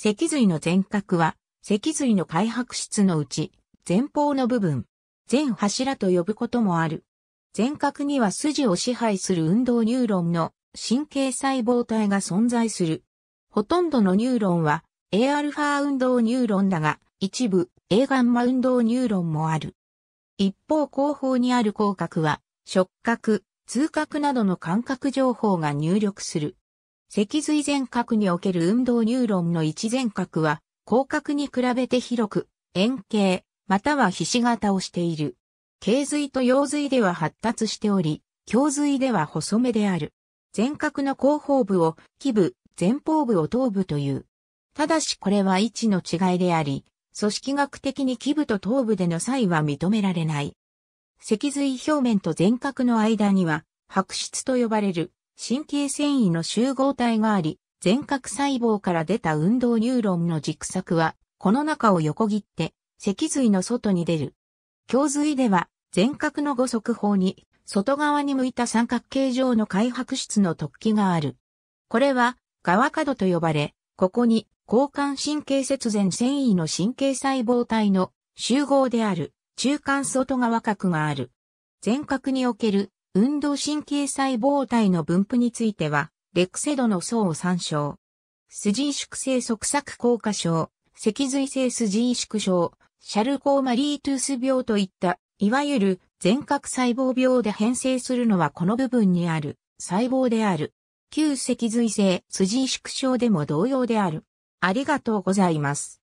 脊髄の全角は、脊髄の開白室のうち、前方の部分、全柱と呼ぶこともある。全角には筋を支配する運動ニューロンの神経細胞体が存在する。ほとんどのニューロンは Aα 運動ニューロンだが、一部 A ガンマ運動ニューロンもある。一方後方にある口角は、触覚、痛覚などの感覚情報が入力する。脊髄前核における運動ニューロンの一前核は、広角に比べて広く、円形、またはひし形をしている。頸髄と腰髄では発達しており、胸髄では細めである。前角の後方部を、基部、前方部を頭部という。ただしこれは位置の違いであり、組織学的に基部と頭部での際は認められない。脊髄表面と前角の間には、白質と呼ばれる神経繊維の集合体があり、全核細胞から出た運動ニューロンの軸索は、この中を横切って、脊髄の外に出る。胸髄では、全核の五足法に、外側に向いた三角形状の開白質の突起がある。これは、側角と呼ばれ、ここに、交換神経節前繊維の神経細胞体の集合である、中間外側核がある。全核における運動神経細胞体の分布については、レクセドの層を参照。筋萎縮性側索硬化症、脊髄性筋萎縮症、シャルコーマリートゥース病といった、いわゆる全角細胞病で変性するのはこの部分にある細胞である。旧脊髄性筋萎縮症でも同様である。ありがとうございます。